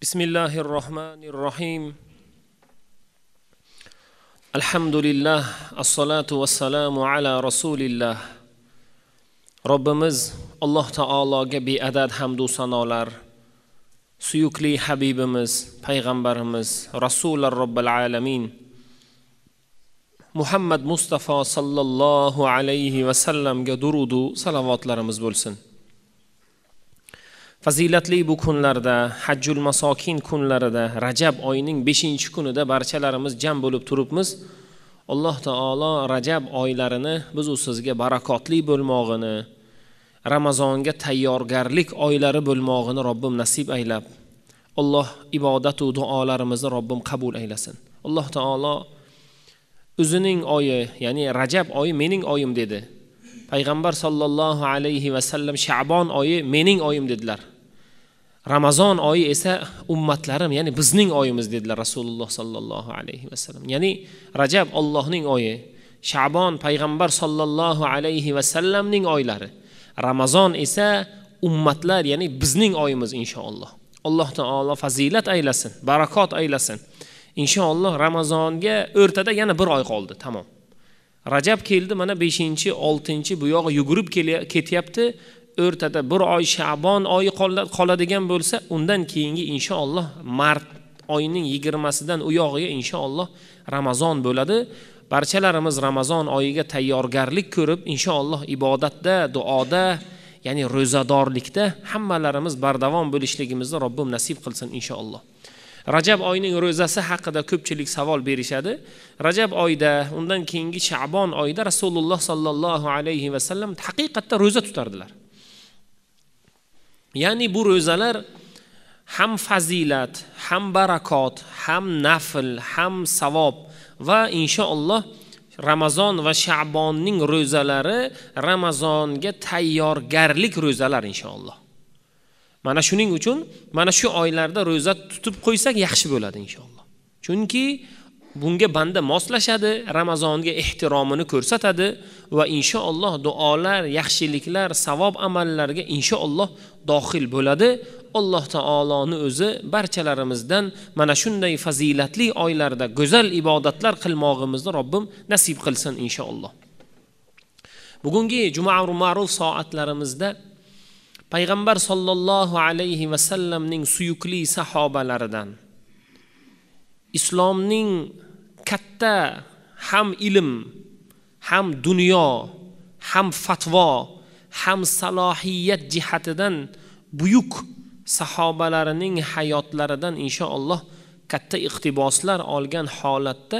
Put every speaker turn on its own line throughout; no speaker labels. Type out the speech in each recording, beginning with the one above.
بسم الله الرحمن الرحيم الحمد لله الصلاة والسلام على رسول الله robbimiz alloh taologa beadad hamdu sanolar suyukli habibimiz payg'ambarimiz rasular robbil alamin muhammad mustafa sallallohu alayhi vasallamga durudu salovatlarimiz bo'lsin fazilatli bu kunlarda hajjul masokin kunlarida rajab oyining beshinchi kunida barchalarimiz jam bo'lib turibmiz alloh taolo rajab oylarini u sizga barakotli bo'lmog'ini ramazonga tayyorgarlik oylari bo'lmog'ini robbim nasib aylab alloh ibodatu duolarimizni robbim qabul aylasin alloh taolo o'zining oyi ya'ni rajab oyi mening oyim dedi payg'ambar sollallohu alayhi vasallam shabon oyi mening oyim dedilar ramazon oyi esa ummatlarim ya'ni bizning oyimiz dedilar rasululloh sollallohu alayhi vasallam ya'ni rajab ollohning oyi shabon payg'ambar sollallohu alayhi vasallamning oylari ramazon esa ummatlar ya'ni bizning oyimiz inshaalloh alloh taolo fazilat aylasin barakot aylasin inshaalloh ramazonga o'rtada yana bir oy qoldi tamom rajab keldi mana beshinchi oltinchi buyog'i yugurib ketyapti o'rtada bir oy shabon oyi qoladigan bo'lsa undan keyingi inshaalloh mart oyining yigirmasidan u yog'iga inshaalloh ramazon bo'ladi barchalarimiz ramazon oyiga tayyorgarlik ko'rib inshaalloh ibodatda duoda ya'ni ro'zadorlikda hammalarimiz bardavom bo'lishligimizni robbim nasib qilsin inshaalloh rajab oyining ro'zasi haqida ko'pchilik savol berishadi rajab oyida undan keyingi shabon oyida rasululloh sollallohu alayhi vasallam haqiqatda ro'za tutardilar ya'ni bu ro'zalar ham fazilat ham barakot ham nafl ham savob va inshaalloh ramazon va shabonning ro'zalari ramazonga tayyorgarlik ro'zalari inshaalloh mana shuning uchun mana shu oylarda ro'za tutib qo'ysak yaxshi bo'ladi inshaalloh chunki bunga banda moslashadi ramazonga ehtiromini ko'rsatadi va inshaalloh duolar yaxshiliklar savob amallarga inshaalloh dohil bo'ladi alloh taoloni o'zi barchalarimizdan mana shunday fazilatli oylarda go'zal ibodatlar qilmog'imizni robbim nasib qilsin inshaalloh bugungi juma ma'ruf soatlarimizda payg'ambar sollallohu alayhi vasallamning suyukli sahobalaridan islomning katta ham ilm, ham dunyo, ham fatvo, ham salohiyat jihatidan buyuk sahobalarining hayotlaridan inshaalloh katta iqtiboslar olgan holatda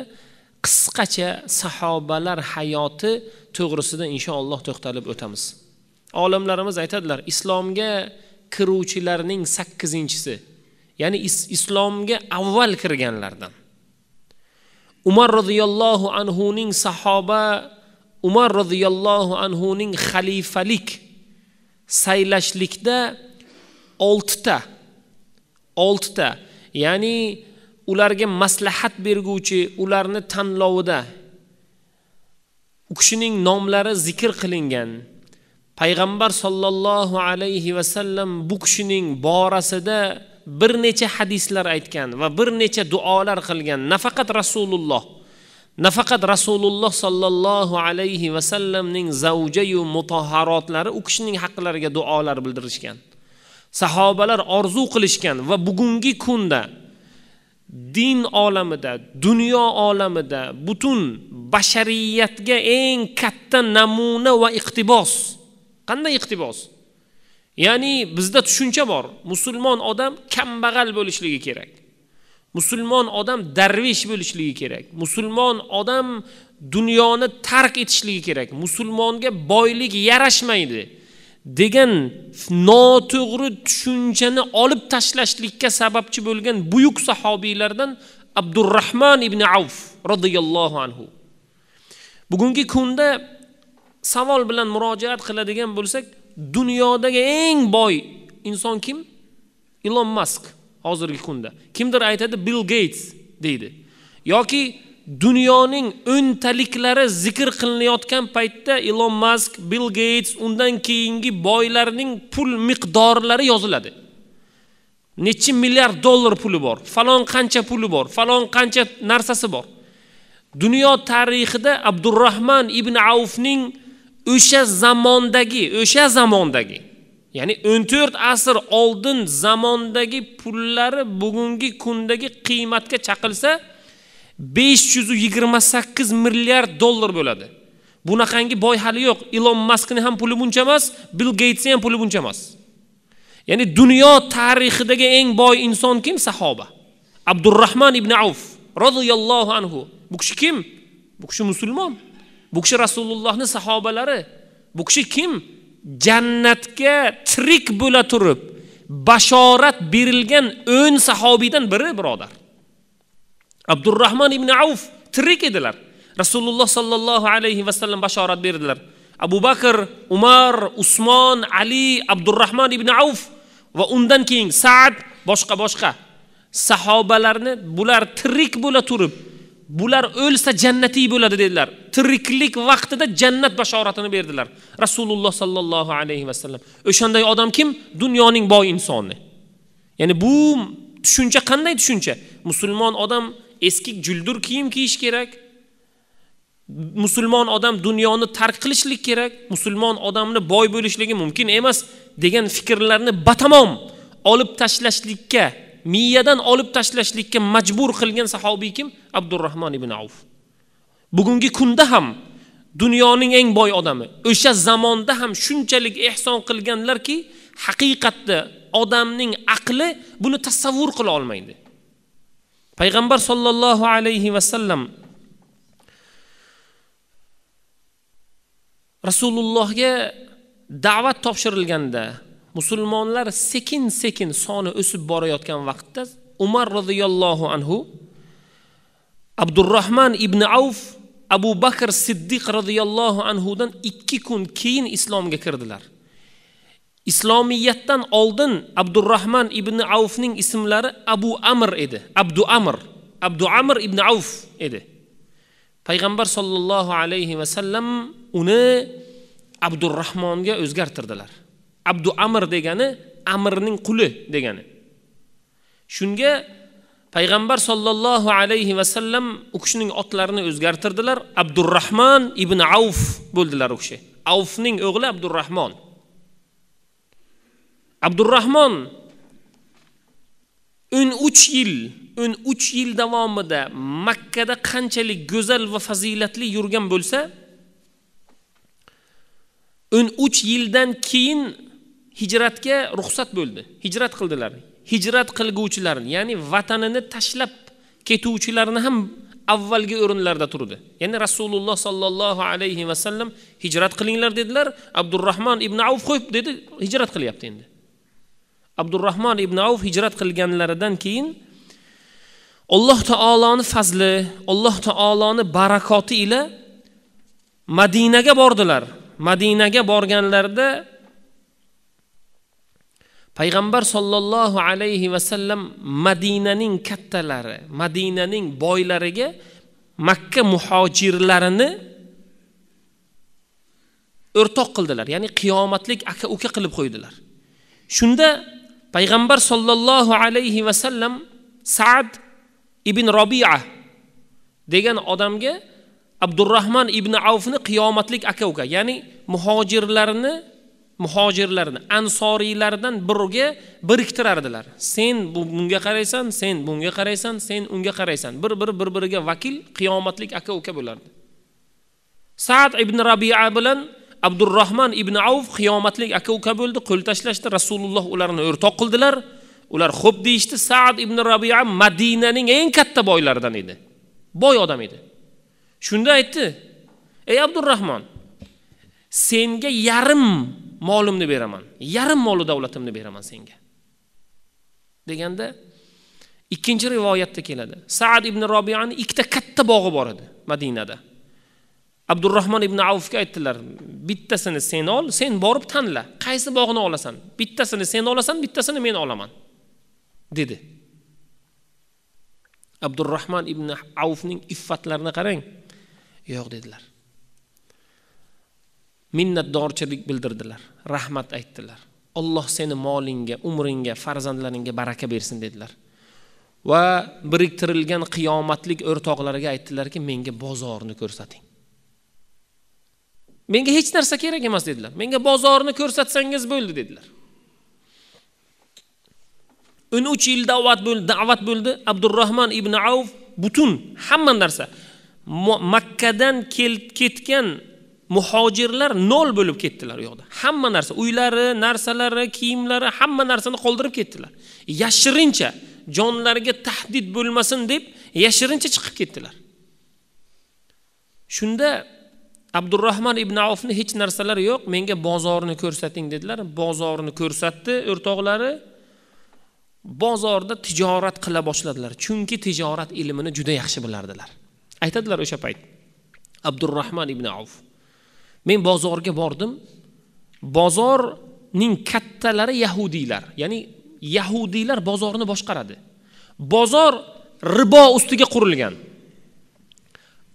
qisqacha sahobalar hayoti to'g'risida inshaalloh to'xtalib o'tamiz. Olimlarimiz aytadilar, islomga kiruvchilarning 8-inchisi ya'ni islomga avval kirganlardan umar roziyallohu anhuning sahoba umar roziyallohu anhuning xalifalik saylashlikda oltita oltita ya'ni ularga maslahat berguvchi ularni tanlovida u kishining nomlari zikr qilingan payg'ambar sollallohu alayhi vasallam bu kishining borasida bir necha hadislar aytgan va bir necha duolar qilgan nafaqat rasululloh nafaqat rasululloh sollallohu alayhi vasallamning zavjayu mutahharotlari u kishining haqlariga duolar bildirishgan sahobalar orzu qilishgan va bugungi kunda din olamida dunyo olamida butun bashariyatga eng katta namuna va iqtibos qanday iqtibos ya'ni bizda tushuncha bor musulmon odam kambag'al bo'lishligi kerak musulmon odam darvish bo'lishligi kerak musulmon odam dunyoni tark etishligi kerak musulmonga boylik yarashmaydi degan noto'g'ri tushunchani olib tashlashlikka sababchi bo'lgan buyuk sahobiylardan abdurahmon ibn avf roziyallohu anhu bugungi kunda savol bilan murojaat qiladigan bo'lsak dunyodagi eng boy inson kim ilon mask hozirgi kunda kimdir aytadi bill geyts deydi yoki dunyoning o'ntaliklari zikr qilinayotgan paytda ilon mask bill geyts undan keyingi boylarning pul miqdorlari yoziladi nechi milliard dollar puli bor falon qancha puli bor falon qancha narsasi bor dunyo tarixida abdurahmon ibn avfning o'sha zamondagi o'sha zamondagi ya'ni 14 asr oldin zamondagi pullari bugungi kundagi qiymatga chaqilsa 528 milliard dollar bo'ladi bunaqangi boy hali yo'q ilon maskni ham puli buncha emas bill geytsni ham puli buncha emas ya'ni dunyo tarixidagi eng boy inson kim sahoba abdurahmon ibn avf roziyallohu anhu bu kishi kim bu kishi musulmon bu kishi rasulullohni sahobalari bu kishi kim jannatga tirik bo'la turib bashorat berilgan o'n sahobiydan biri birodar abdurahmon ibn avf tirik edilar rasululloh sollallohu alayhi vasallam bashorat berdilar abu bakr umar usmon ali abdurahmon ibn avf va undan keyin saad boshqa boshqa sahobalarni bular tirik bo'la turib bular o'lsa jannatiy bo'ladi dedilar tiriklik vaqtida jannat bashoratini berdilar rasululloh sollallohu alayhi vasallam o'shanday odam kim dunyoning boy insoni ya'ni bu tushuncha qanday tushuncha musulmon odam eski juldur kiyim kiyish kerak musulmon odam dunyoni tark qilishlik kerak musulmon odamni boy bo'lishligi mumkin emas degan fikrlarni batamom olib tashlashlikka miyadan olib tashlashlikka majbur qilgan sahobiy kim abdurahmon ibn avf bugungi kunda ham dunyoning eng boy odami o'sha zamonda ham shunchalik ehson qilganlarki haqiqatda odamning aqli buni tasavvur qila olmaydi payg'ambar sollallohu alayhi vasallam rasulullohga da'vat topshirilganda musulmonlar sekin sekin soni o'sib borayotgan vaqtda umar roziyallohu anhu abdurahmon ibn avf abu bakr siddiq roziyallohu anhudan ikki kun keyin islomga kirdilar islomiyatdan oldin abdurahmon ibn avfning ismlari abu amr edi abdu amr abdu amr ibn avf edi payg'ambar sollallohu alayhi vasallam uni abdurahmonga o'zgartirdilar abdu amr degani amrning quli degani shunga payg'ambar sollallohu alayhi vasallam u kishining otlarini o'zgartirdilar abdurahmon ibn avf bo'ldilar u kishi avfning o'g'li abdurahmon abdurahmon o'n uch yil o'n uch yil davomida makkada qanchalik go'zal va fazilatli yurgan bo'lsa o'n uch yildan keyin hijratga ruxsat bo'ldi hijrat qildilar hijrat qilguvchilarni ya'ni vatanini tashlab ketuvchilarni ham avvalgi o'rinlarda turdi ya'ni rasululloh sollallohu alayhi vasallam hijrat qilinglar dedilar abdurahmon ibn avf qo'yib dedi hijrat qilyapti endi abdurahmon ibn avf hijrat qilganlaridan keyin alloh taoloni fazli alloh taoloni barakoti ila madinaga bordilar madinaga borganlarida payg'ambar sollallohu alayhi vasallam madinaning kattalari madinaning boylariga makka muhojirlarini o'rtoq qildilar ya'ni qiyomatlik aka uka qilib qo'ydilar shunda payg'ambar sollallohu alayhi vasallam saad ibn robia degan odamga abdurahmon ibn avfni qiyomatlik aka uka ya'ni muhojirlarni muhojirlarni ansoriylardan biriga biriktirardilar sen bunga qaraysan sen bunga qaraysan sen unga qaraysan bir biri bir biriga vakil qiyomatlik aka uka bo'lardi saad ibn rabia bilan abdurahmon ibn avf qiyomatlik aka uka bo'ldi qo'l tashlashdi rasululloh ularni o'rtoq qildilar ular xo'p deyishdi saad ibn rabia madinaning eng katta boylaridan edi boy odam edi shunda aytdi ey abdurahmon senga yarim molimni beraman yarim molu davlatimni beraman senga deganda ikkinchi rivoyatda keladi saad ibn robiyani ikkita katta bog'i bor edi madinada abdurahmon ibn avfga aytdilar bittasini sen ol sen borib tanla qaysi bog'ni olasan bittasini sen olasan bittasini men olaman dedi abdurahmon ibn avfning iffatlarini qarang yo'q dedilar minnatdorchilik bildirdilar rahmat aytdilar alloh seni molingga umringga farzandlaringga baraka bersin dedilar va biriktirilgan qiyomatlik o'rtoqlariga aytdilarki menga bozorni ko'rsating menga hech narsa kerak emas dedilar menga bozorni ko'rsatsangiz bo'ldi dedilar o'n uch yil da'vat bo'ldi da'vat bo'ldi abdurahmon ibn avf butun hamma narsa makkadan ketgan muhojirlar nol bo'lib ketdilar u yoqda hamma narsa uylari narsalari kiyimlari hamma narsani qoldirib ketdilar yashirincha jonlariga tahdid bo'lmasin deb yashirincha chiqib ketdilar shunda abdurahmon ibn avfni hech narsalari yo'q menga bozorni ko'rsating dedilar bozorni ko'rsatdi o'rtoqlari bozorda tijorat qila boshladilar chunki tijorat ilmini juda yaxshi bilardilar aytadilar o'sha payt abdurahmon ibn avf men bozorga bordim bozorning kattalari yahudiylar ya'ni yahudiylar bozorni boshqaradi bozor ribo ustiga qurilgan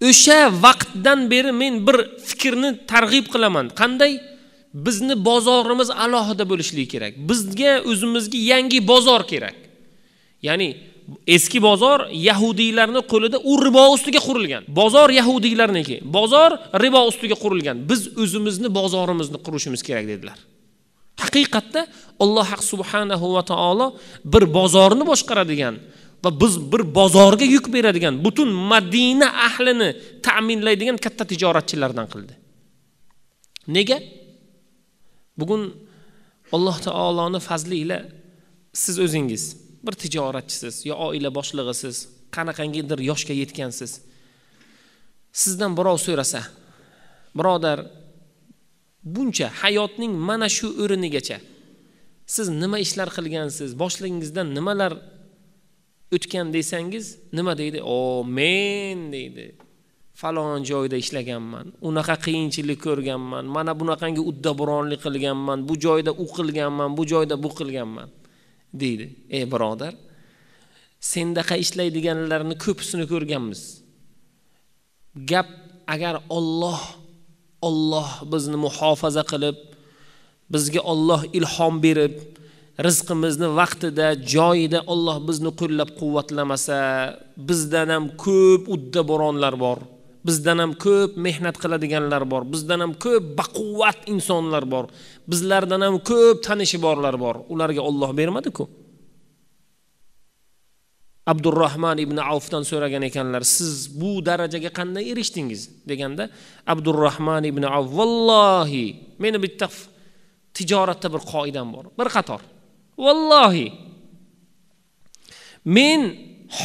o'sha vaqtdan beri men bir fikrni targ'ib qilaman qanday bizni bozorimiz alohida bo'lishligi kerak bizga o'zimizga yangi bozor kerak ya'ni eski bozor yahudiylarni qo'lida u ribo ustiga qurilgan bozor yahudiylarniki bozor ribo ustiga qurilgan biz o'zimizni bozorimizni qurishimiz kerak dedilar haqiqatda alloh subhanahu va taolo bir bozorni boshqaradigan va biz bir bozorga yuk beradigan butun madina ahlini ta'minlaydigan katta tijoratchilardan qildi nega bugun alloh taoloni fazli ila siz o'zingiz bir tijoratchisiz yo oila boshlig'isiz qanaqangidir yoshga yetgansiz sizdan birov so'rasa birodar buncha hayotning mana shu o'rinigacha siz nima ishlar qilgansiz boshlig'ingizdan nimalar o'tgan desangiz nima deydi o men deydi falon joyda ishlaganman unaqa qiyinchilik ko'rganman mana bunaqangi uddaburonlik qilganman bu joyda u qilganman bu joyda bu qilganman deydi ey birodar sendaqa ishlaydiganlarni ko'pisini ko'rganmiz gap agar olloh olloh bizni muhofaza qilib bizga olloh ilhom berib rizqimizni vaqtida joyida olloh bizni qo'llab quvvatlamasa bizdan ham ko'p udda bo'ronlar bor bizdan ham ko'p mehnat qiladiganlar bor bizdan ham ko'p baquvvat insonlar bor bizlardan ham ko'p tanishi borlar bor ularga Alloh bermadi-ku abdurahmon ibn avfdan so'ragan ekanlar siz bu darajaga qanday erishdingiz deganda abdurahmon ibn avf vallohi meni bitta tijoratda bir qoidam bor bir qator vallohi men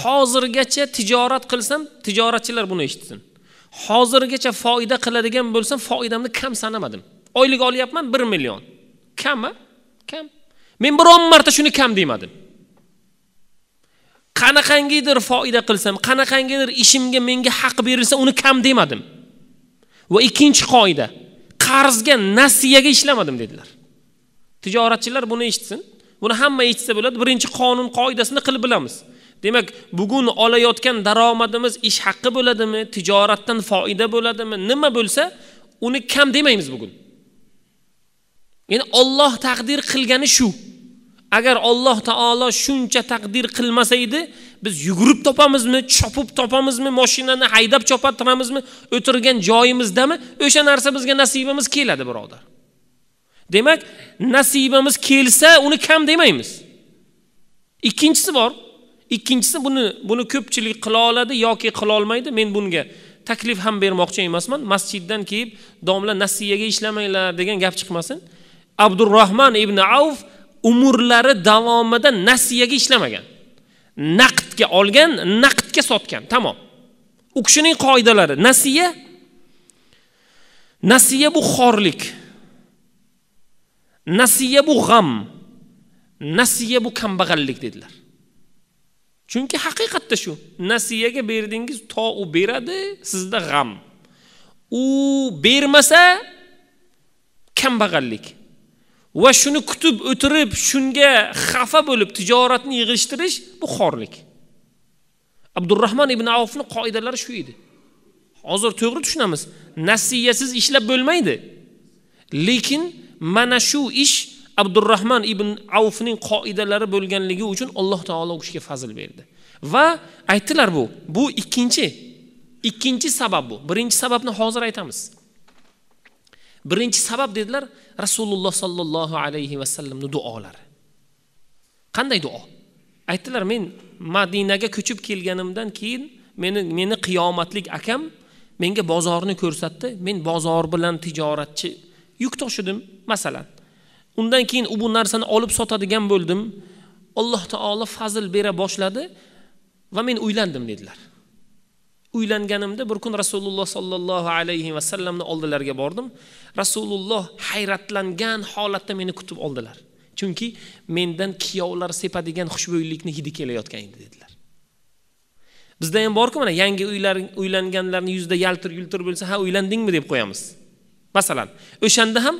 hozirgacha tijorat qilsam tijoratchilar buni eshitsin hozirgacha foyda qiladigan bo'lsam foydamni kam sanamadim oylik olyapman bir million kammi kam men biron marta shuni kam demadim qanaqangidir foyda qilsam qanaqangidir ishimga menga haq berilsa uni kam demadim va ikkinchi qoida qarzga nasiyaga ishlamadim dedilar tijoratchilar buni eshitsin buni hamma eshitsa bo'ladi birinchi qonun qoidasini qilib bilamiz demak bugun olayotgan daromadimiz ish haqqi bo'ladimi tijoratdan foyda bo'ladimi nima bo'lsa uni kam demaymiz bugun ya'ni olloh taqdir qilgani shu agar alloh taolo shuncha taqdir qilmasa edi biz yugurib topamizmi chopib topamizmi moshinani haydab chopatiramizmi, o'tirgan joyimizdami o'sha narsa bizga nasibamiz keladi birodar demak nasibamiz kelsa uni kam demaymiz ikkinchisi bor ikkinchisi buni buni ko'pchilik qila oladi yoki qila olmaydi men bunga taklif ham bermoqchi emasman masjiddan kelib domla nasiyaga ishlamanglar degan gap chiqmasin abdurahmon ibn avf umrlari davomida nasiyaga ishlamagan naqdga olgan naqdga sotgan tamom u kishining qoidalari nasiya nasiya bu xorlik nasiya bu g'am nasiya bu kambag'allik dedilar chunki haqiqatda shu nasiyaga berdingiz to u beradi sizda g'am u bermasa kambag'allik va shuni kutib o'tirib shunga xafa bo'lib tijoratni yig'ishtirish bu xorlik abdurahmon ibn avfni qoidalari shu edi hozir to'g'ri tushunamiz nasiyasiz ishlab bo'lmaydi lekin mana shu ish abdurahmon ibn avfning qoidalari bo'lganligi uchun alloh taolo u kishiga fazil berdi va aytdilar bu bu ikkinchi ikkinchi sabab bu birinchi sababni hozir aytamiz birinchi sabab dedilar rasululloh sollallohu alayhi vasallamni duolari qanday duo aytdilar men madinaga ko'chib kelganimdan keyin meni meni qiyomatlik akam menga bozorni ko'rsatdi men bozor bilan tijoratchi yuk toshidim masalan undan keyin u bu narsani olib sotadigan bo'ldim alloh taolo fazl bera boshladi va men uylandim dedilar uylanganimda bir kun rasululloh sollallohu alayhi vasallamni oldilariga bordim rasululloh hayratlangan holatda meni kutib oldilar chunki mendan kuyovlar sepadigan xushbo'ylikni hidi kelayotgan edi dedilar bizda ham borku mana yangi uylar uylanganlarni yuzida yaltir yultir bo'lsa ha uylandingmi deb qo'yamiz masalan o'shanda ham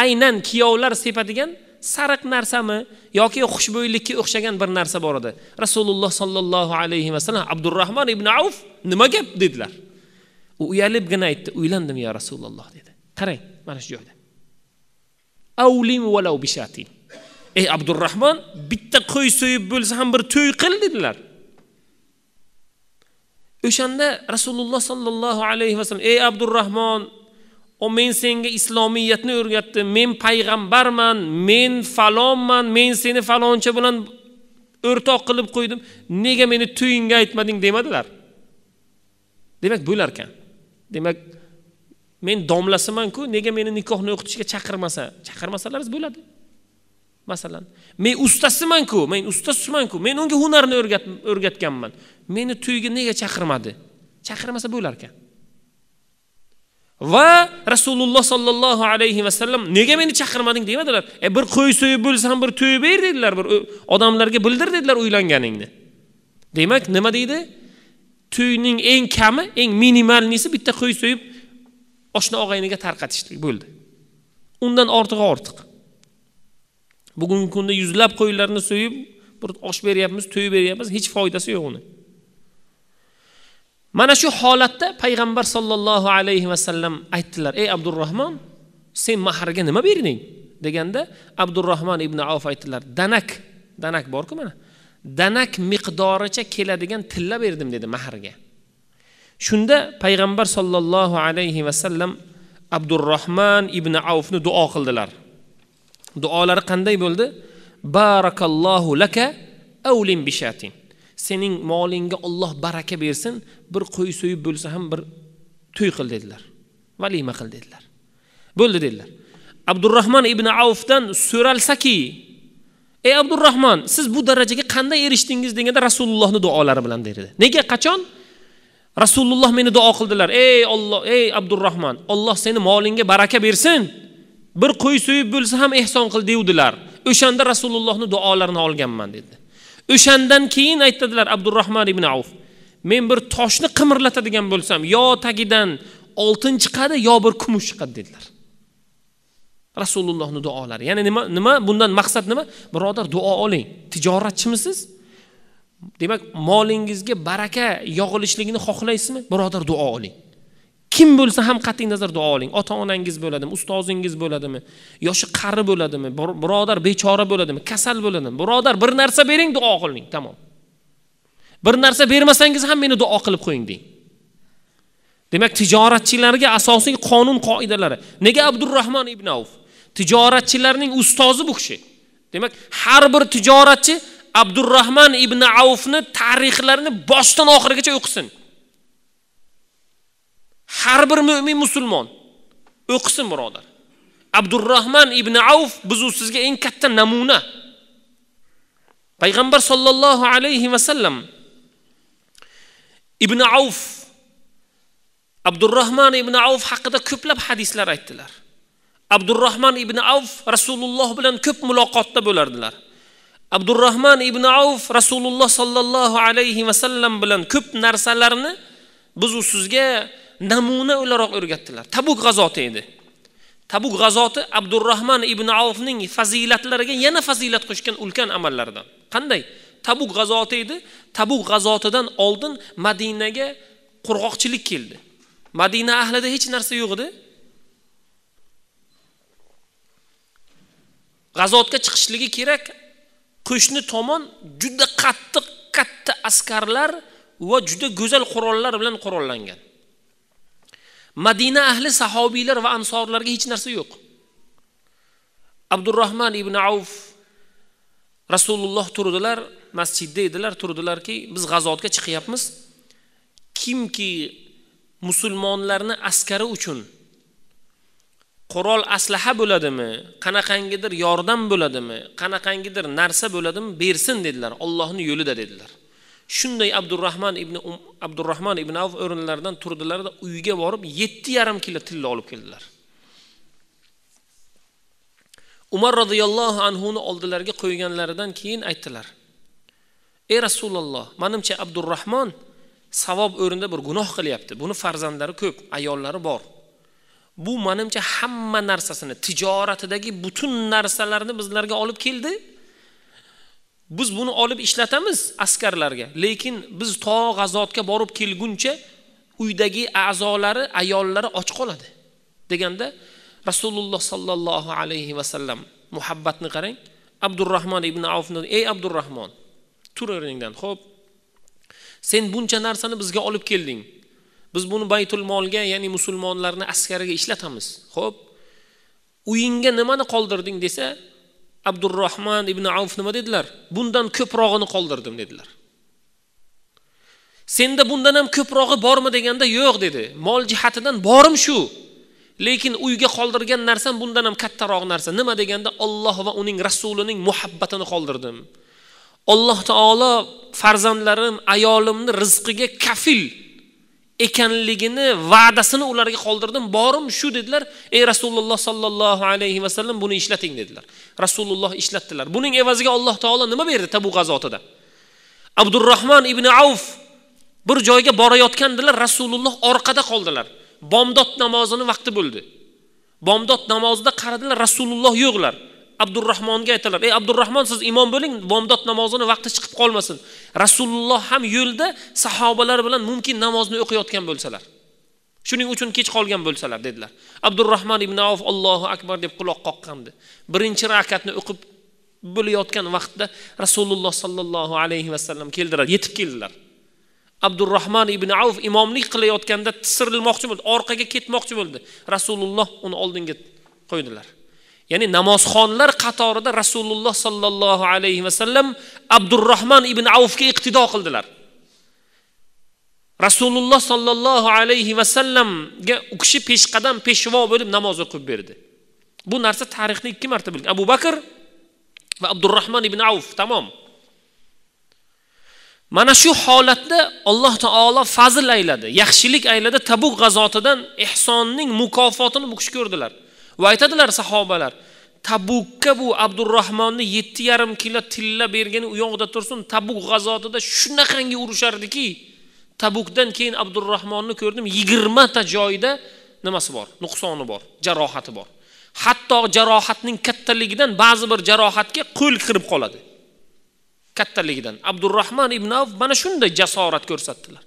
aynan kuyovlar sepadigan sariq narsami yoki xushbo'ylikka o'xshagan bir narsa bor edi rasululloh sollallohu alayhi vasallam abdurahmon ibn avf nima gap dedilar u uyalibgina aytdi uylandim yo rasululloh dedi qarang mana shu joyda ey abdurahmon bitta qo'y so'yib bo'lsa ham bir to'y qil dedilar o'shanda rasululloh sollallohu alayhi vasallam ey abdurahmon o men senga islomiyatni o'rgatdim men payg'ambarman men falonman men seni faloncha bilan o'rtoq qilib qo'ydim nega meni to'yingga aytmading demadilar demak bo'lar demak men domlasimanku nega meni nikohni o'qitishga chaqirmasa chaqirmasalar bo'ladi masalan men ustasimanku men ustasimanku men unga hunarni o'rgatganman meni to'yga nega chaqirmadi chaqirmasa bo'lar va rasululloh sollallohu alayhi vasallam nega meni chaqirmading demadilar e bir qo'y so'yib bo'lsa ham bir to'yib ber dedilar bir odamlarga bildir dedilar uylanganingni demak nima deydi to'yning eng kami eng minimalnisi bitta qo'y so'yib oshna og'ayniga tarqatishlik bo'ldi undan ortig'i ortiq bugungi kunda yuzlab qo'ylarni so'yib bir osh beryapmiz to'y beryapmiz hech foydasi yo'q uni mana shu holatda payg'ambar sollallohu alayhi vasallam aytdilar ey abdurahmon sen mahrga nima berding deganda abdurahmon ibn avf aytdilar danak danak borku mana danak miqdoricha keladigan tilla berdim dedi mahrga shunda payg'ambar sollallohu alayhi vasallam abdurahmon ibn avfni duo qildilar duolari qanday bo'ldi barakallohu laka avlin bishating sening molingga olloh baraka bersin bir qo'y so'yib bo'lsa ham bir to'y qil dedilar valima qil dedilar bo'ldi dedilar abdurahmon ibn avfdan so'ralsaki ey abdurahmon siz bu darajaga qanday erishdingiz deganda rasulullohni duolari bilan dedi nega qachon rasululloh meni duo qildilar ey olloh ey abdurahmon olloh seni molingga baraka bersin bir qo'y so'yib bo'lsa ham ehson qil devdilar o'shanda rasulullohni duolarini olganman dedi o'shandan keyin aytadilar abdurahmon ibn avf men bir toshni qimirlatadigan bo'lsam yo tagidan oltin chiqadi yo bir kumush chiqadi dedilar rasulullohni duolari ya'ni nima nima bundan maqsad nima birodar duo oling tijoratchimisiz demak molingizga baraka yog'ilishligini xohlaysizmi birodar duo oling kim bo'lsa ham qat'iy nazar duo oling ota onangiz bo'ladimi ustozingiz bo'ladimi yoshi qari bo'ladimi birodar bechora bo'ladimi kasal bo'ladimi birodar bir narsa bering duo qiling tamom bir narsa bermasangiz ham meni duo qilib qo'ying deng demak tijoratchilarga asosiy qonun qoidalari nega abdurahmon ibn avf tijoratchilarning ustozi bu kishi demak har bir tijoratchi abdurahmon ibn avfni tarixlarini boshidan oxirigacha o'qisin har bir mo'min musulmon o'qisin birodar abdurahmon ibn avf bizu sizga eng katta namuna payg'ambar sollallohu alayhi vasallam ibn avf abdurahmon ibn avf haqida ko'plab hadislar aytdilar abdurahmon ibn avf rasululloh bilan ko'p muloqotda bo'lardilar abdurahmon ibn avf rasululloh sollallohu alayhi vasallam bilan ko'p narsalarni bizu sizga namuna o'laroq o'rgatdilar tabuk g'azoti edi tabuk g'azoti abdurahmon ibn avfning fazilatlariga yana fazilat qo'shgan ulkan amallaridan qanday tabuk g'azoti edi tabuk g'azotidan oldin madinaga qurg'oqchilik keldi madina ahlida hech narsa yo'q edi g'azotga chiqishligi kerak qo'shni tomon juda qattiq katta askarlar va juda go'zal qurollar bilan qurollangan madina ahli sahobiylar va ansorlarga hech narsa yo'q abdurahmon ibn avf rasululloh turdilar masjidda edilar turdilarki biz g'azotga chiqyapmiz kimki musulmonlarni askari uchun qurol aslaha bo'ladimi qanaqangidir yordam bo'ladimi qanaqangidir narsa bo'ladimi bersin dedilar ollohni yo'lida dedilar shunday abdurahmon ibn um, abdurahmon ibn avf o'rinlaridan turdilarda uyga borib yetti yarim kilo tilla olib keldilar umar roziyallohu anhuni oldilariga qo'yganlaridan keyin aytdilar ey rasululloh manimcha abdurahmon savob o'rnida bir gunoh qilyapti buni farzandlari ko'p ayollari bor bu manimcha hamma narsasini tijoratidagi butun narsalarni bizlarga olib keldi biz buni olib ishlatamiz askarlarga lekin biz to g'azotga borib kelguncha uydagi a'zolari ayollari och qoladi deganda rasululloh sollallohu alayhi vasallam muhabbatni qarang abdurahmon ibn avfni ey abdurahmon tur o'rningdan ho'p sen buncha narsani bizga olib kelding biz buni baytul molga ya'ni musulmonlarni askariga ishlatamiz ho'p uyingga nimani qoldirding desa abdurahmon ibn avf nima dedilar bundan ko'prog'ini qoldirdim dedilar senda bundan ham ko'prog'i bormi deganda yo'q dedi mol jihatidan borim shu lekin uyga qoldirgan narsam bundan ham kattaroq narsa nima deganda olloh va uning rasulining muhabbatini qoldirdim alloh taolo farzandlarim ayolimni rizqiga kafil ekanligini va'dasini ularga qoldirdim borim shu dedilar ey rasululloh sollallohu alayhi vasallam buni ishlating dedilar rasululloh ishlatdilar buning evaziga alloh taolo nima berdi tabu g'azotida abdurahmon ibn avf bir joyga borayotgandilar rasululloh orqada qoldilar bomdod namozini vaqti bo'ldi bomdod namozida qaradilar rasululloh yo'qlar abdurahmonga aytilar ey abdurahmon siz imom bo'ling bomdod namozini vaqti chiqib qolmasin rasululloh ham yo'lda sahobalar bilan mumkin namozni o'qiyotgan bo'lsalar shuning uchun kech qolgan bo'lsalar dedilar abdurahmon ibn avf allohu akbar deb quloq qoqqandi birinchi rakatni o'qib bo'layotgan vaqtda rasululloh sollallohu alayhi vasallam keldilar yetib keldilar abdurahmon ibn avf imomlik qilayotganda tisirilmoqchi bo'ldi orqaga ketmoqchi bo'ldi rasululloh uni oldinga qo'ydilar ya'ni namozxonlar qatorida rasululloh sollallohu alayhi vasallam abdurahmon ibn avfga iqtido qildilar rasululloh sollallohu alayhi vasallamga u kishi peshqadam peshvo bo'lib namoz o'qib berdi bu narsa tarixni ikki marta bilgan abu bakr va abdurahmon ibn avf tamom mana shu holatda alloh taolo fazl ayladi yaxshilik ayladi tabuk g'azotidan ehsonning mukofotini bu kishi ko'rdilar va aytadilar sahobalar tabukka bu abdurahmonni yetti yarim kilo tilla bergani u yoqda tursin tabuk g'azotida shunaqangi urishardiki tabukdan keyin abdurahmonni ko'rdim yigirmata joyida nimasi bor nuqsoni bor jarohati bor hatto jarohatning kattaligidan ba'zi bir jarohatga qo'l kirib qoladi kattaligidan abdurahmon ibn avf mana shunday jasorat ko'rsatdilar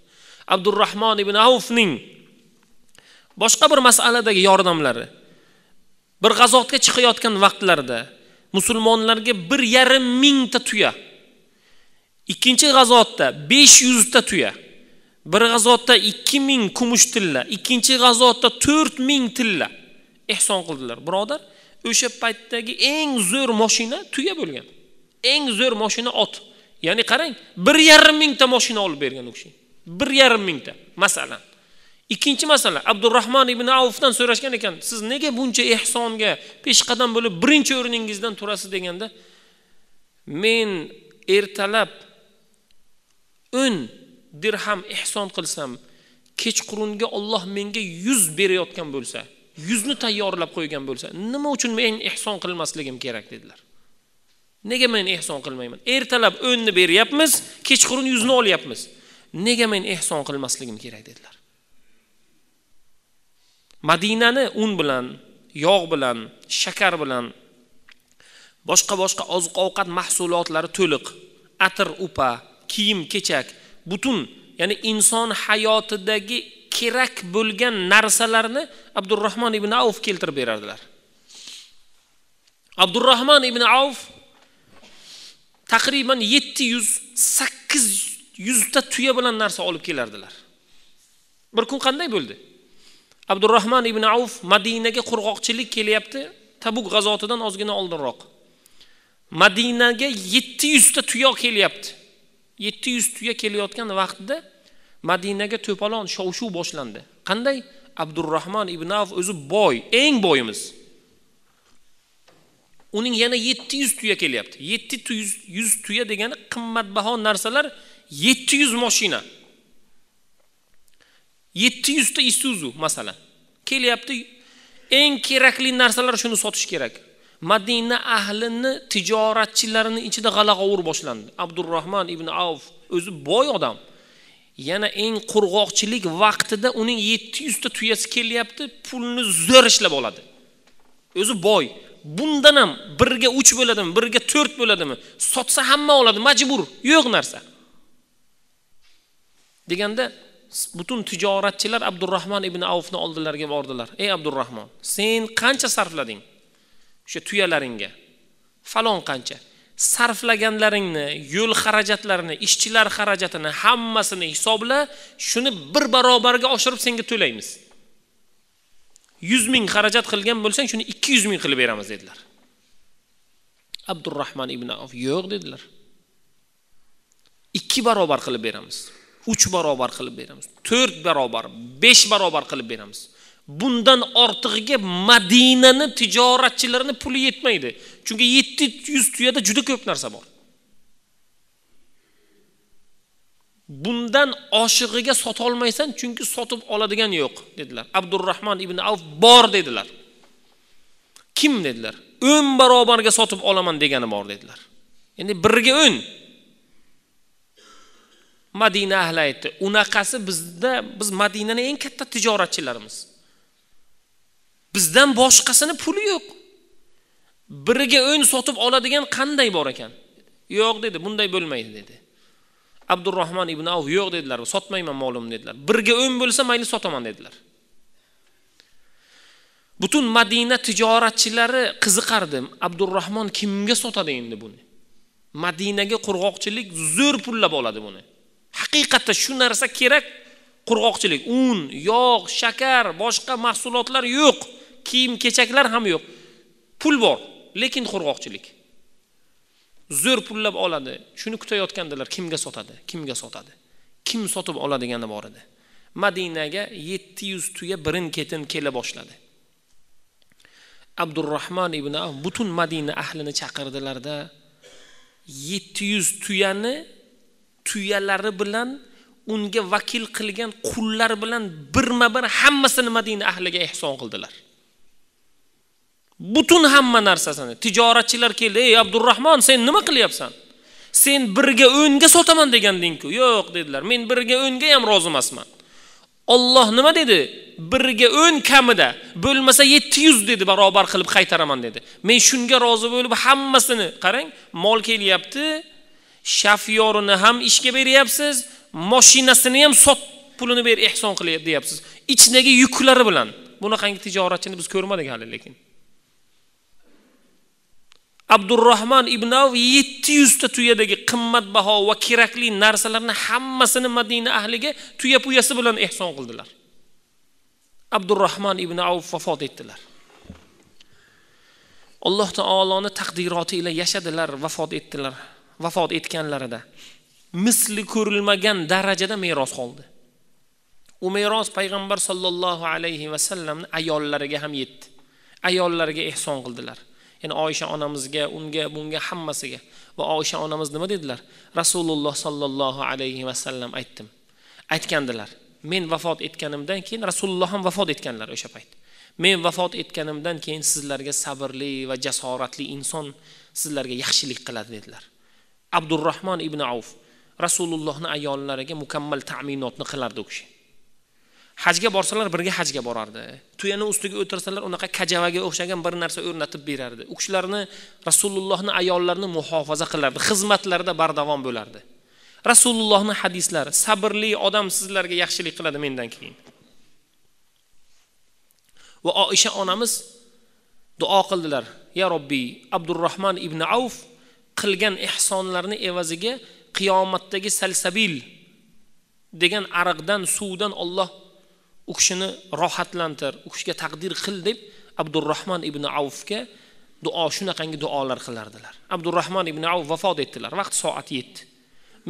abdurahmon ibn avfning boshqa bir masaladagi yordamlari bir g'azotga chiqayotgan vaqtlarida musulmonlarga bir yarim mingta tuya ikkinchi g'azotda besh yuzta tuya bir g'azotda ikki ming kumush tilla ikkinchi g'azotda to'rt ming tilla ehson qildilar birodar o'sha paytdagi eng zo'r moshina tuya bo'lgan eng zo'r moshina ot ya'ni qarang bir yarim mingta moshina olib bergan u kishi bir yarim mingta masalan ikkinchi masala abdurahmon ibn avfdan so'rashgan ekan siz nega buncha ehsonga peshqadam bo'lib birinchi o'rningizdan turasiz deganda men ertalab o'n dirham ehson qilsam kechqurunga olloh menga yuz berayotgan bo'lsa yuzni tayyorlab qo'ygan bo'lsa nima uchun men ehson qilmasligim kerak dedilar nega men ehson qilmayman ertalab o'nni beryapmiz kechqurun yuzni olyapmiz nega men ehson qilmasligim kerak dedilar madinani un bilan yog' bilan shakar bilan boshqa boshqa oziq ovqat mahsulotlari to'liq atir upa kiyim kechak butun ya'ni inson hayotidagi kerak bo'lgan narsalarni abdurahmon ibn avf keltirib berardilar abdurahmon ibn avf taqriban yetti yuz sakkiz yuzta tuya bilan narsa olib kelardilar bir kun qanday bo'ldi abdurahmon ibn avf madinaga qurg'oqchilik kelyapti tabuk g'azotidan ozgina oldinroq madinaga yetti yuzta tuyo kelyapti yetti yuz tuya kelayotgan vaqtda madinaga to'polon shov shuv boshlandi qanday abdurahmon ibn avf o'zi boy eng boyimiz uning yana yetti yuz tuya kelyapti yetti yuz tuya degani qimmatbaho narsalar yetti yuz moshina 700 ta Isuzu masalan kelyapti eng kerakli narsalar shuni sotish kerak madina ahlini tijoratchilarini ichida g'alag'ovur boshlandi abdurahmon ibn avf o'zi boy odam yana eng qurg'oqchilik vaqtida uning yetti yuzta tuyasi kelyapti pulni zo'r ishlab oladi o'zi boy bundan ham birga uch bo'ladimi birga to'rt bo'ladimi sotsa hamma oladi majbur yo'q narsa deganda butun tijoratchilar abdurahmon ibn avfni oldilariga bordilar ey abdurahmon sen qancha sarflading o'sha tuyalaringga falon qancha sarflaganlaringni yo'l xarajatlarini ishchilar xarajatini hammasini hisobla shuni bir barobarga oshirib senga to'laymiz yuz ming xarajat qilgan bo'lsang shuni ikki yuz ming qilib beramiz dedilar abdurahmon ibn avf yo'q dedilar ikki barobar qilib beramiz uch barobar qilib beramiz to'rt barobar besh barobar qilib beramiz bundan ortig'iga madinani tijoratchilarini puli yetmaydi chunki yetti yuz tuyada juda ko'p narsa bor bundan oshig'iga sotolmaysan chunki sotib oladigan yo'q dedilar abdurahmon ibn avf bor dedilar kim dedilar o'n barobarga sotib olaman degani bor dedilar endi ya'ni birga o'n madina ahli aytdi unaqasi bizda biz madinani eng katta tijoratchilarimiz bizdan boshqasini puli yo'q biriga o'yin sotib oladigan qanday bor ekan yo'q dedi bunday bo'lmaydi dedi abdurahmon ibn avf yo'q dedilar sotmayman molimni dedilar birga o'yin bo'lsa mayli sotaman dedilar butun madina tijoratchilari qiziqardi abdurahmon kimga sotadi endi buni madinaga qurg'oqchilik zo'r pullab oladi buni haqiqatda shu narsa kerak qurg'oqchilik un yog' shakar boshqa mahsulotlar yo'q kiyim kechaklar ham yo'q pul bor lekin qurg'oqchilik zo'r pullab oladi shuni kutayotgandilar kimga sotadi kimga sotadi kim sotib oladigani bor edi madinaga yetti yuz tuya birin ketin kela boshladi abdurahmon ibn av butun madina ahlini chaqirdilarda yetti yuz tuyani tuyalari bilan unga vakil qilgan qullar bilan birma bir hammasini madina ahliga ehson qildilar butun hamma narsasini tijoratchilar keldi ey abdurahmon sen nima qilyapsan sen birga o'nga sotaman degandingku yo'q dedilar men birga o'nga ham rozi emasman olloh nima dedi birga o'n kamida bo'lmasa yetti yuz dedi barobar qilib qaytaraman dedi men shunga rozi bo'lib hammasini qarang mol kelyapti shafyorini ham ishga beryapsiz moshinasini ham sot pulini ber ehson qil deyapsiz ichidagi yuklari bilan bunaqangi tijoratchini biz ko'rmadik hali lekin abdurahmon ibn av yetti yuzta tuyadagi qimmatbaho va kerakli narsalarni hammasini madina ahliga tuya puyasi bilan ehson qildilar abdurahmon ibn avf vafot etdilar alloh taoloni taqdiroti ila yashadilar vafot etdilar vafot etganlarida misli ko'rilmagan darajada meros qoldi u meros payg'ambar sollallohu alayhi vasallamni ayollariga ham yetdi ayollariga ehson qildilar ya'ni oysha onamizga unga bunga hammasiga va oysha onamiz nima dedilar rasululloh sollallohu alayhi vasallam aytdim aytgandilar men vafot etganimdan keyin rasululloh ham vafot etganlar o'sha payt men vafot etganimdan keyin sizlarga sabrli va jasoratli inson sizlarga yaxshilik qiladi dedilar abdurahmon ibn avf rasulullohni ayollariga mukammal ta'minotni qilardi u kishi hajga borsalar birga hajga borardi tuyani ustiga o'tirsalar unaqa kajavaga o'xshagan bir narsa o'rnatib berardi u kishilarni rasulullohni ayollarini muhofaza qilardi xizmatlarida bardavom bo'lardi rasulullohni hadislari sabrli odam sizlarga yaxshilik qiladi mendan keyin va oisha onamiz duo qildilar ya robbiy abdurahmon ibn avf qilgan ehsonlarni evaziga qiyomatdagi salsabil degan ariqdan suvdan Alloh u kishini rohatlantir u kishiga taqdir qil deb abdurahmon ibn avfga duo shunaqangi duolar qilardilar abdurahmon ibn avf vafot etdilar vaqt soat yetdi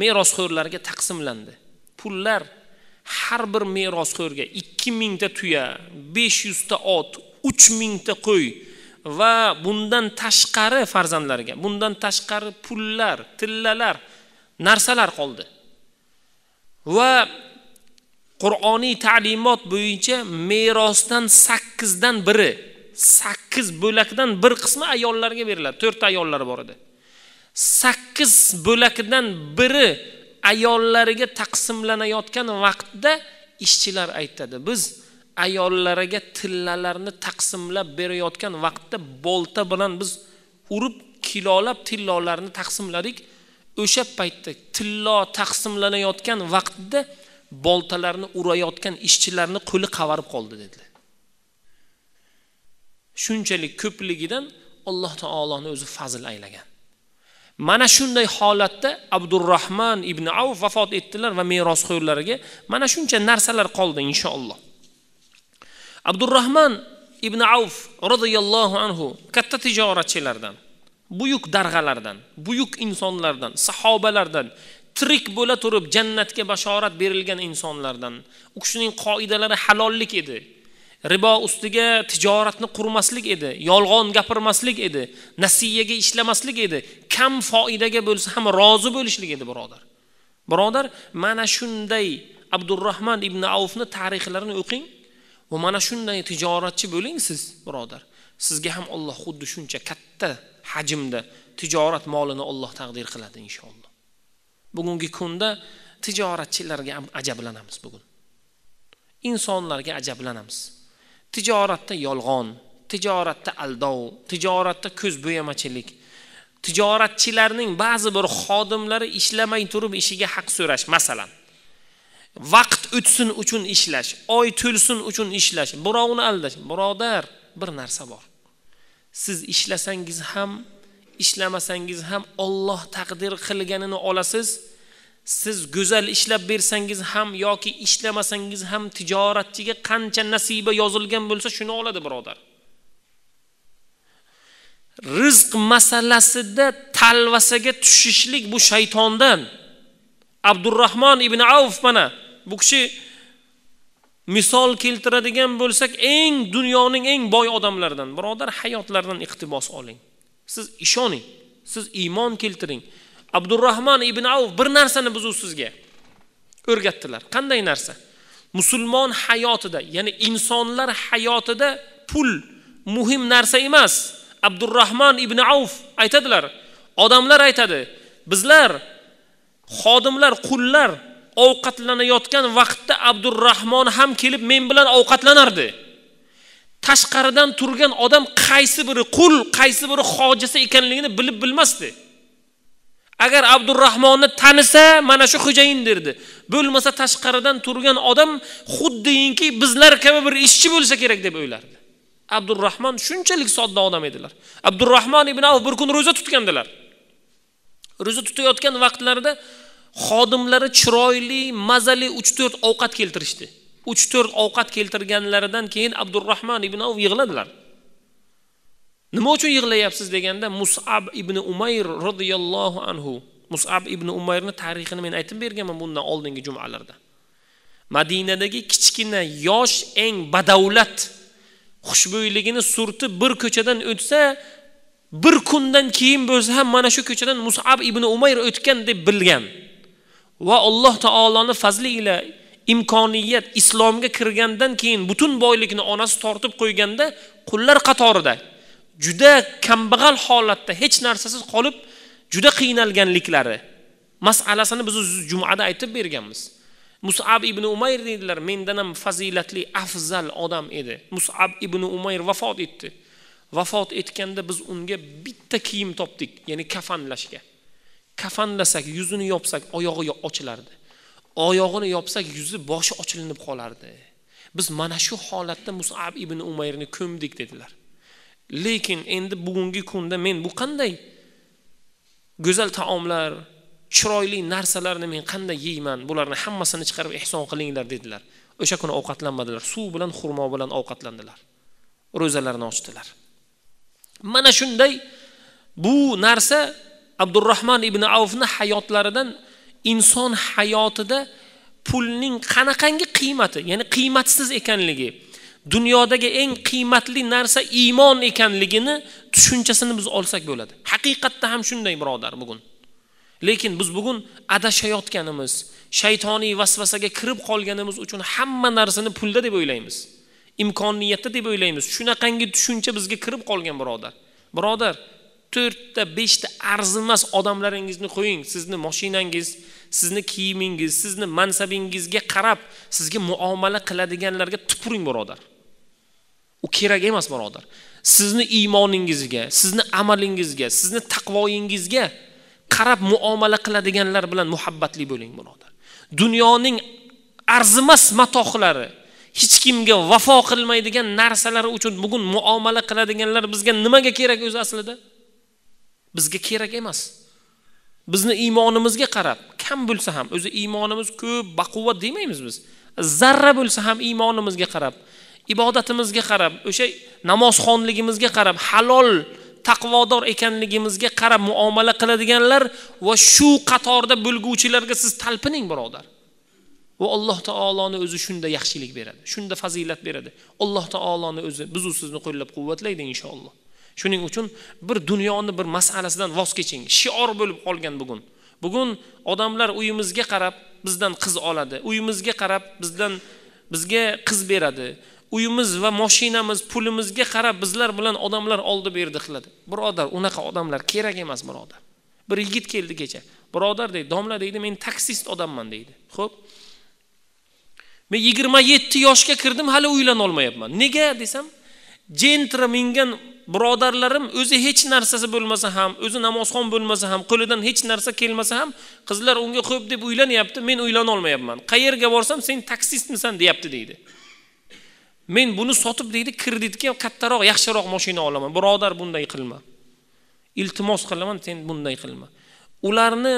merosxo'rlarga taqsimlandi pullar har bir merosxo'rga ikki mingta tuya besh yuzta ot uch mingta qo'y va bundan tashqari farzandlarga bundan tashqari pullar tillalar narsalar qoldi va qur'oniy ta'limot bo'yicha merosdan sakkizdan biri sakkiz bo'lakdan bir qismi ayollarga beriladi to'rtta ayollar bor edi sakkiz bo'lakdan biri ayollariga taqsimlanayotgan vaqtda ishchilar aytadi biz ayollariga tillalarni taqsimlab berayotgan vaqtda bolta bilan biz urib kilolab tillolarni taqsimladik o'sha paytda tillo taqsimlanayotgan vaqtda boltalarni urayotgan ishchilarni qo'li qavarib qoldi dedilar shunchalik ko'pligidan alloh taoloni o'zi fazil aylagan mana shunday holatda abdurahmon ibn avf vafot etdilar va merosxo'rlariga mana shuncha narsalar qoldi inshaalloh abdurahmon ibn avf roziyallohu anhu katta tijoratchilardan buyuk darg'alardan buyuk insonlardan sahobalardan tirik bo'la turib jannatga bashorat berilgan insonlardan u kishining qoidalari halollik edi ribo ustiga tijoratni qurmaslik edi yolg'on gapirmaslik edi nasiyaga ishlamaslik edi kam foidaga bo'lsa ham rozi bo'lishlik edi birodar birodar mana shunday abdurahmon ibn avfni tarixlarini o'qing va mana shunday tijoratchi bo'ling siz birodar sizga ham olloh xuddi shuncha katta hajmda tijorat molini olloh taqdir qiladi inshaalloh bugungi kunda tijoratchilarga ham ajablanamiz bugun insonlarga ajablanamiz tijoratda yolg'on tijoratda aldov tijoratda ko'z bo'yamachilik tijoratchilarning ba'zi bir xodimlari ishlamay turib ishiga haq so'rash masalan vaqt o'tsin uchun ishlash oy to'lsin uchun ishlash birovni aldash birodar bir narsa bor siz ishlasangiz ham ishlamasangiz ham olloh taqdir qilganini olasiz siz go'zal ishlab bersangiz ham yoki ishlamasangiz ham tijoratchiga qancha nasiba yozilgan bo'lsa shuni oladi birodar rizq masalasida talvasaga tushishlik bu shaytondan abdurahmon ibn avf mana bu kishi misol keltiradigan bo'lsak eng dunyoning eng boy odamlaridan birodar hayotlaridan iqtibos oling siz ishoning siz iymon keltiring abdurahmon ibn avf bir narsani bizu sizga o'rgatdilar qanday narsa musulmon hayotida ya'ni insonlar hayotida pul muhim narsa emas abdurahmon ibn avf aytadilar odamlar aytadi bizlar xodimlar qullar ovqatlanayotgan vaqtda abdurahmon ham kelib men bilan ovqatlanardi tashqaridan turgan odam qaysi biri qul qaysi biri hojisa ekanligini bilib bilmasdi agar abdurahmonni tanisa mana shu xo'jayin derdi bo'lmasa tashqaridan turgan odam xuddiyinki bizlar kabi bir ishchi bo'lsa kerak deb o'ylardi abdurahmon shunchalik sodda odam edilar abdurahmon ibn avf bir kun ro'za tutgandilar ro'za tutayotgan vaqtlarida xodimlari chiroyli mazali uch to'rt ovqat keltirishdi uch to'rt ovqat keltirganlaridan keyin abdurahmon ibn av yig'ladilar nima uchun yig'layapsiz deganda musab ibn umayr roziyallohu anhu musab ibn umayrni tarixini men aytib berganman bundan oldingi jumalarda madinadagi kichkina yosh eng badavlat xushbo'yligini surtib bir ko'chadan o'tsa bir kundan keyin bo'lsa ham mana shu ko'chadan musab ibn umayr o'tgan deb bilgan va alloh taoloni fazli ila imkoniyat islomga kirgandan keyin butun boylikni onasi tortib qo'yganda qullar qatorida juda kambag'al holatda hech narsasiz qolib juda qiynalganliklari masalasini biz jumada aytib berganmiz musab ibn umayr deydilar mendan ham fazilatli afzal odam edi musab ibn umayr vafot etdi vafot etganda biz unga bitta kiyim topdik ya'ni kafanlashga kafanlasak yuzini yopsak oyog'i ochilardi oyog'ini yopsak yuzi boshi ochilinib qolardi biz mana shu holatda musab ibn umayrni ko'mdik dedilar lekin endi bugungi kunda men bu qanday go'zal taomlar chiroyli narsalarni men qanday yeyman bularni hammasini chiqarib ehson qilinglar dedilar o'sha kuni ovqatlanmadilar suv bilan xurmo bilan ovqatlandilar ro'zalarini ochdilar mana shunday bu narsa abdurahmon ibn avfni hayotlaridan inson hayotida pulning qanaqangi qiymati ya'ni qiymatsiz ekanligi dunyodagi eng qiymatli narsa iymon ekanligini tushunchasini biz olsak bo'ladi haqiqatda ham shunday birodar bugun lekin biz bugun adashayotganimiz shaytoniy vasvasaga kirib qolganimiz uchun hamma narsani pulda deb o'ylaymiz imkoniyatda deb o'ylaymiz shunaqangi tushuncha bizga kirib qolgan birodar birodar to'rtta beshta arzimas odamlaringizni qo'ying sizni moshinangiz sizni kiyimingiz sizni mansabingizga qarab sizga muomala qiladiganlarga tupuring birodar u kerak emas birodar sizni iymoningizga sizni amalingizga sizni taqvoyingizga qarab muomala qiladiganlar bilan muhabbatli bo'ling birodar dunyoning arzimas matohlari hech kimga vafo qilmaydigan narsalari uchun bugun muomala qiladiganlar bizga nimaga kerak o'zi aslida bizga kerak emas bizni iymonimizga qarab kam bo'lsa ham o'zi iymonimiz ko'p baquvvat demaymiz biz zarra bo'lsa ham iymonimizga qarab ibodatimizga qarab o'sha namozxonligimizga qarab halol taqvodor ekanligimizga qarab muomala qiladiganlar va shu qatorda bo'lguvchilarga siz talpining birodar va alloh taoloni o'zi shunda yaxshilik beradi shunda fazilat beradi alloh taoloni o'zi bizu sizni qo'llab quvvatlaydi inshaalloh shuning uchun bir dunyoni bir masalasidan voz keching shior bo'lib qolgan bugun bugun odamlar uyimizga qarab bizdan qiz oladi uyimizga qarab bizdan bizga qiz beradi uyimiz va moshinamiz pulimizga qarab bizlar bilan odamlar oldi berdi qiladi birodar unaqa odamlar kerak emas birodar bir yigit keldi kecha birodar deydi domla deydi men taksist odamman deydi ho'p men yigirma yetti yoshga kirdim hali uylanolmayapman nega desam jentra mingan birodarlarim o'zi hech narsasi bo'lmasa ham o'zi namozxon bo'lmasa ham qo'lidan hech narsa kelmasa ham qizlar unga xo'p deb uylanyapti men uylanolmayapman qayerga borsam sen taksistmisan deyapti deydi men buni sotib deydi kreditga kattaroq yaxshiroq moshina olaman birodar bunday qilma iltimos qilaman sen bunday qilma ularni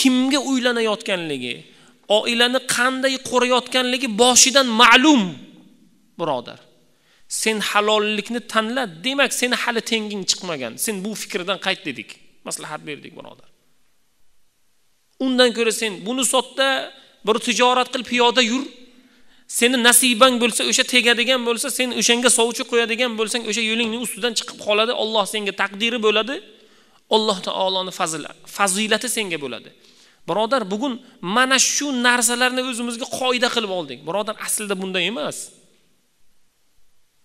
kimga uylanayotganligi oilani qanday qurayotganligi boshidan ma'lum birodar sen halollikni tanla demak seni hali tenging chiqmagan sen bu fikrdan qayt dedik maslahat berdik birodar undan ko'ra sen buni sotda bir tijorat qil piyoda yur seni nasibang bo'lsa o'sha tegadigan bo'lsa sen o'shanga sovchi qo'yadigan bo'lsang o'sha yo'lingning ustidan chiqib qoladi olloh senga taqdiri bo'ladi alloh taoloni fazilati senga bo'ladi birodar bugun mana shu narsalarni o'zimizga qoida qilib oldik birodar aslida bunday emas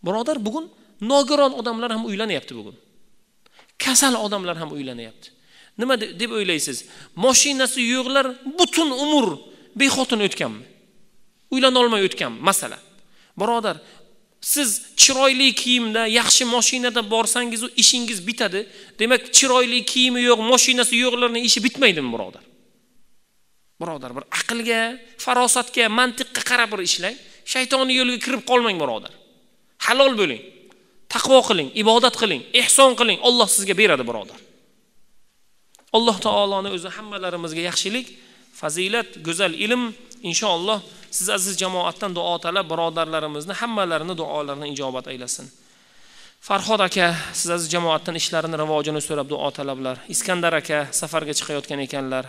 birodar bugun nogiron odamlar ham uylanyapti bugun kasal odamlar ham uylanyapti nima deb o'ylaysiz moshinasi yo'qlar butun umr bexotin o'tganmi uylanolmay o'tgan masala birodar siz chiroyli kiyimda yaxshi moshinada borsangizu ishingiz bitadi demak chiroyli kiyimi yo'q moshinasi yo'qlarni ishi bitmaydimi birodar birodar bir aqlga farosatga mantiqqa qarab bir ishlang shaytonni yo'lga kirib qolmang birodar halol bo'ling taqvo qiling ibodat qiling ehson qiling olloh sizga beradi birodar alloh taoloni o'zi hammalarimizga yaxshilik fazilat go'zal ilm inshaalloh siz aziz jamoatdan duo talab birodarlarimizni hammalarini duolarini ijobat aylasin farhod aka siz aziz jamoatdan ishlarini rivojini so'rab duo talablar iskandar aka safarga chiqayotgan ekanlar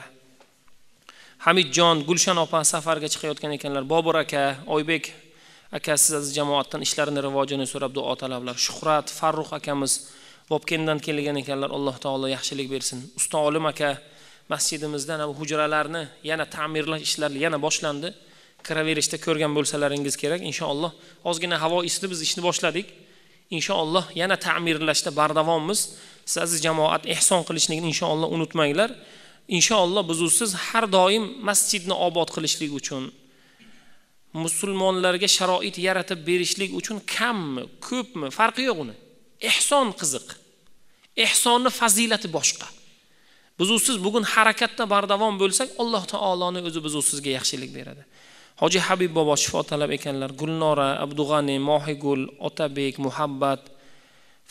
hamidjon gulshan opa safarga chiqayotgan ekanlar bobur aka oybek aka siz aziz jamoatdan ishlarini rivojini so'rab duo talablar shuhrat farruh akamiz bobkendan kelgan ekanlar alloh taolo yaxshilik bersin usta olim aka masjidimizda bu hujralarni yana ta'mirlash ishlari yana boshlandi kiraverishda ko'rgan bo'lsalaringiz kerak inshaalloh ozgina havo isidi biz ishni boshladik inshaalloh yana ta'mirlashda bardavommiz siz aziz jamoat ehson qilishlikni inshaalloh unutmanglar inshaalloh biz siz har doim masjidni obod qilishlik uchun musulmonlarga sharoit yaratib berishlik uchun kammi ko'pmi farqi yo'q uni ehson qiziq ehsonni fazilati boshqa biz usiz bugun harakatda bardavom bo'lsak alloh taoloni o'zi biz usizga yaxshilik beradi hoji habib bobo shifo talab ekanlar gulnora abdug'ani mohigul otabek muhabbat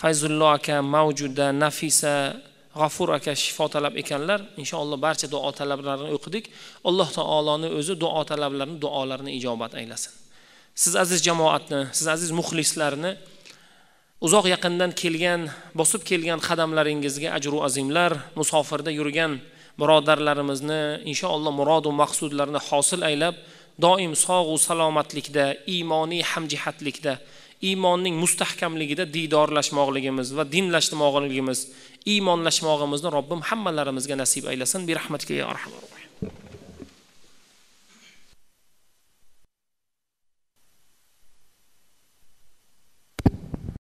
fayzullo aka mavjuda nafisa g'afur aka shifo talab ekanlar inshaalloh barcha duo talablarini o'qidik alloh taoloni o'zi duo talablarini duolarini ijobat aylasin siz aziz jamoatni siz aziz muxlislarni uzoq yaqindan kelgan bosib kelgan qadamlaringizga ajru azimlar musofirda yurgan birodarlarimizni inshaalloh murodu maqsudlarini hosil aylab doim sog'u salomatlikda iymoniy hamjihatlikda iymonning mustahkamligida diydorlashmoqligimiz va dinlashmoqligimiz iymonlashmog'imizni robbim hammalarimizga nasib aylasin rahmatika ya arhamar